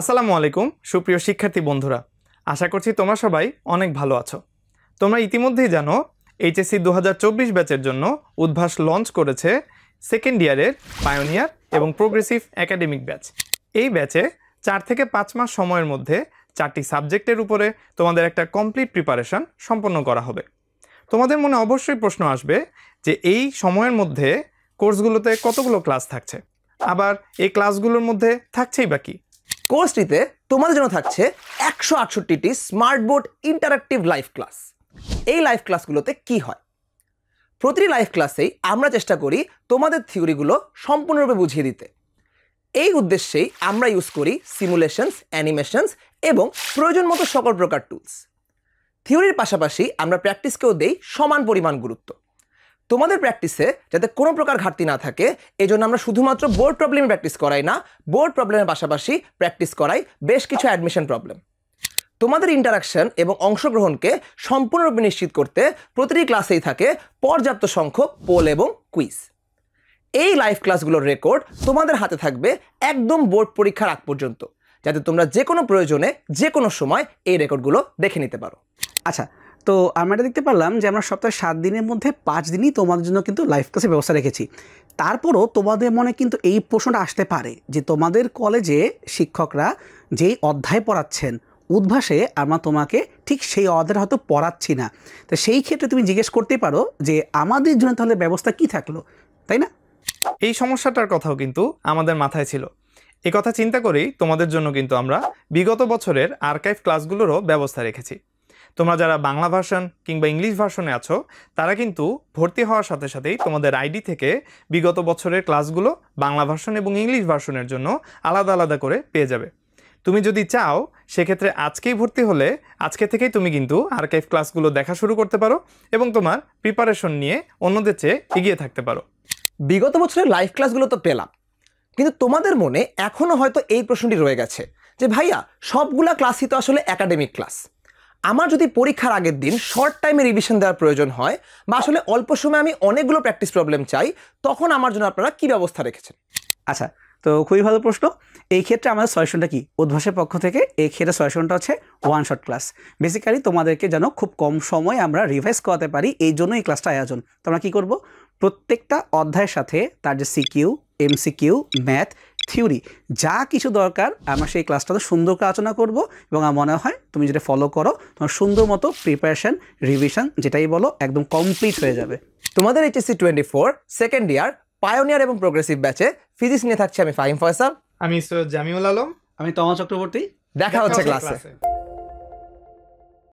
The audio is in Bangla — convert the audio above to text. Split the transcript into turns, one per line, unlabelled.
আসসালামু আলাইকুম সুপ্রিয় শিক্ষার্থী বন্ধুরা আশা করছি তোমরা সবাই অনেক ভালো আছো তোমরা ইতিমধ্যেই জানো এইচএসসি দু ব্যাচের জন্য উদ্ভাস লঞ্চ করেছে সেকেন্ড ইয়ারের পায়োনিয়ার এবং প্রোগ্রেসিভ একাডেমিক ব্যাচ এই ব্যাচে চার থেকে পাঁচ মাস সময়ের মধ্যে চারটি সাবজেক্টের উপরে তোমাদের একটা কমপ্লিট প্রিপারেশান সম্পন্ন করা হবে তোমাদের মনে অবশ্যই প্রশ্ন আসবে যে এই সময়ের মধ্যে
কোর্সগুলোতে কতগুলো ক্লাস থাকছে আবার এই ক্লাসগুলোর মধ্যে থাকছেই বাকি কোর্সটিতে তোমাদের জন্য থাকছে একশো আটষট্টিটি smart board interactive live class এই লাইভ ক্লাসগুলোতে কি হয় প্রতিটি লাইভ ক্লাসেই আমরা চেষ্টা করি তোমাদের থিওরিগুলো সম্পূর্ণরূপে বুঝিয়ে দিতে এই উদ্দেশ্যেই আমরা ইউজ করি সিমুলেশনস অ্যানিমেশনস এবং প্রয়োজন মতো সকল প্রকার টুলস থিওরির পাশাপাশি আমরা প্র্যাকটিসকেও দেই সমান পরিমাণ গুরুত্ব তোমাদের প্র্যাকটিসে যাতে কোনো প্রকার ঘাটতি না থাকে এই জন্য আমরা শুধুমাত্র বোর্ড প্রবলেমে প্র্যাকটিস করাই না বোর্ড প্রবলেমের পাশাপাশি প্র্যাকটিস করাই বেশ কিছু অ্যাডমিশন প্রবলেম তোমাদের ইন্টারাকশন এবং অংশগ্রহণকে সম্পূর্ণরূপে নিশ্চিত করতে প্রতিটি ক্লাসেই থাকে পর্যাপ্ত সংখ্যক পোল এবং কুইজ এই লাইভ ক্লাসগুলোর রেকর্ড তোমাদের হাতে থাকবে একদম বোর্ড পরীক্ষার আগ পর্যন্ত
যাতে তোমরা যে কোনো প্রয়োজনে যে কোনো সময় এই রেকর্ডগুলো দেখে নিতে পারো আচ্ছা তো আমরা দেখতে পারলাম যে আমরা সপ্তাহে সাত দিনের মধ্যে পাঁচ দিনই তোমাদের জন্য কিন্তু লাইফ ক্লাসের ব্যবস্থা রেখেছি তারপরও তোমাদের মনে কিন্তু এই প্রশ্নটা আসতে পারে যে তোমাদের কলেজে শিক্ষকরা যেই অধ্যায় পড়াচ্ছেন উদ্ভাসে আমরা তোমাকে ঠিক সেই অধ্যায় হয়তো পড়াচ্ছি না তো সেই ক্ষেত্রে তুমি জিজ্ঞেস করতে পারো যে আমাদের জন্য তাহলে ব্যবস্থা কি থাকলো তাই না
এই সমস্যাটার কথাও কিন্তু আমাদের মাথায় ছিল এ কথা চিন্তা করেই তোমাদের জন্য কিন্তু আমরা বিগত বছরের আর্কাইভ ক্লাসগুলোরও ব্যবস্থা রেখেছি তোমরা যারা বাংলা ভার্সন কিংবা ইংলিশ ভার্সনে আছো তারা কিন্তু ভর্তি হওয়ার সাথে সাথেই তোমাদের আইডি থেকে বিগত বছরের ক্লাসগুলো বাংলা ভার্সন এবং ইংলিশ ভার্সনের জন্য আলাদা আলাদা করে পেয়ে যাবে তুমি যদি চাও সেক্ষেত্রে আজকেই ভর্তি হলে আজকে থেকেই তুমি কিন্তু আর্কাইভ ক্লাসগুলো দেখা শুরু করতে পারো এবং তোমার প্রিপারেশন নিয়ে অন্যদের চেয়ে এগিয়ে থাকতে পারো
বিগত বছরের লাইভ ক্লাসগুলো তো পেলাম কিন্তু তোমাদের মনে এখনও হয়তো এই প্রশ্নটি রয়ে গেছে যে ভাইয়া সবগুলা ক্লাসই তো আসলে একাডেমিক ক্লাস আমার যদি পরীক্ষার আগের দিন শর্ট টাইমে রিভিশন দেওয়ার প্রয়োজন হয় বা আসলে অল্প সময়ে আমি অনেকগুলো প্র্যাকটিস প্রবলেম চাই তখন
আমার জন্য আপনারা কী ব্যবস্থা রেখেছেন আচ্ছা তো খুবই ভালো প্রশ্ন এই ক্ষেত্রে আমাদের সলিউশনটা কি উদ্ভাসের পক্ষ থেকে এই ক্ষেত্রে সলিউশনটা হচ্ছে ওয়ান শর্ট ক্লাস বেসিক্যালি তোমাদেরকে যেন খুব কম সময় আমরা রিভাইজ করাতে পারি এই জন্য এই ক্লাসটা আয়োজন তোমরা কি করবো প্রত্যেকটা অধ্যায়ের সাথে তার যে সিকিউ এমসিকিউ ম্যাথ থিওরি যা কিছু দরকার আমরা সেই ক্লাসটাতে সুন্দর করে আলোচনা করব এবং আমার মনে হয় তুমি যেটা ফলো করো তোমার সুন্দর মতো প্রিপারেশান রিভিশন যেটাই বলো একদম কমপ্লিট হয়ে যাবে তোমাদের HSC twenty four second year
pioneer এবং প্রোগ্রেসিভ ব্যাচে ফিজিক্স নিয়ে থাকছি আমি ফাহিম ফয়সাল আমি সৈয়দ জামিউল আলম আমি তমা চক্রবর্তী দেখা হচ্ছে ক্লাসে